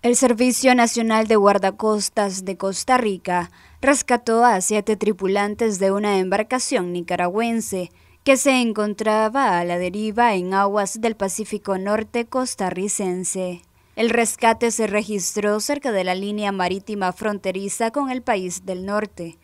El Servicio Nacional de Guardacostas de Costa Rica rescató a siete tripulantes de una embarcación nicaragüense que se encontraba a la deriva en aguas del Pacífico Norte costarricense. El rescate se registró cerca de la línea marítima fronteriza con el país del norte.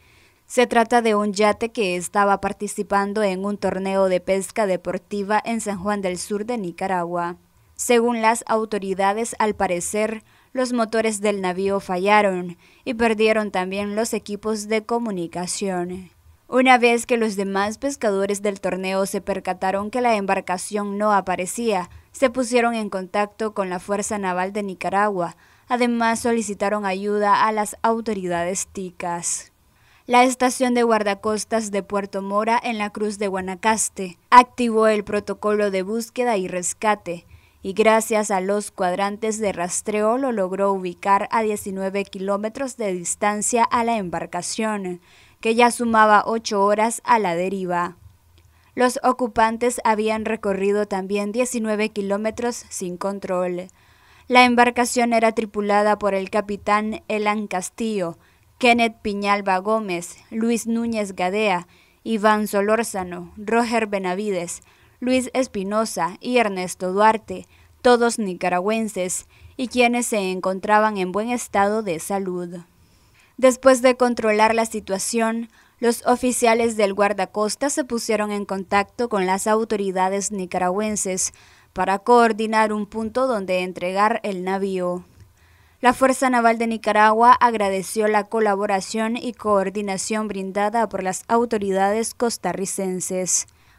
Se trata de un yate que estaba participando en un torneo de pesca deportiva en San Juan del Sur de Nicaragua. Según las autoridades, al parecer, los motores del navío fallaron y perdieron también los equipos de comunicación. Una vez que los demás pescadores del torneo se percataron que la embarcación no aparecía, se pusieron en contacto con la Fuerza Naval de Nicaragua. Además solicitaron ayuda a las autoridades ticas. La estación de guardacostas de Puerto Mora en la Cruz de Guanacaste activó el protocolo de búsqueda y rescate y gracias a los cuadrantes de rastreo lo logró ubicar a 19 kilómetros de distancia a la embarcación, que ya sumaba ocho horas a la deriva. Los ocupantes habían recorrido también 19 kilómetros sin control. La embarcación era tripulada por el capitán Elan Castillo, Kenneth Piñalba Gómez, Luis Núñez Gadea, Iván Solórzano, Roger Benavides, Luis Espinosa y Ernesto Duarte, todos nicaragüenses, y quienes se encontraban en buen estado de salud. Después de controlar la situación, los oficiales del guardacosta se pusieron en contacto con las autoridades nicaragüenses para coordinar un punto donde entregar el navío. La Fuerza Naval de Nicaragua agradeció la colaboración y coordinación brindada por las autoridades costarricenses.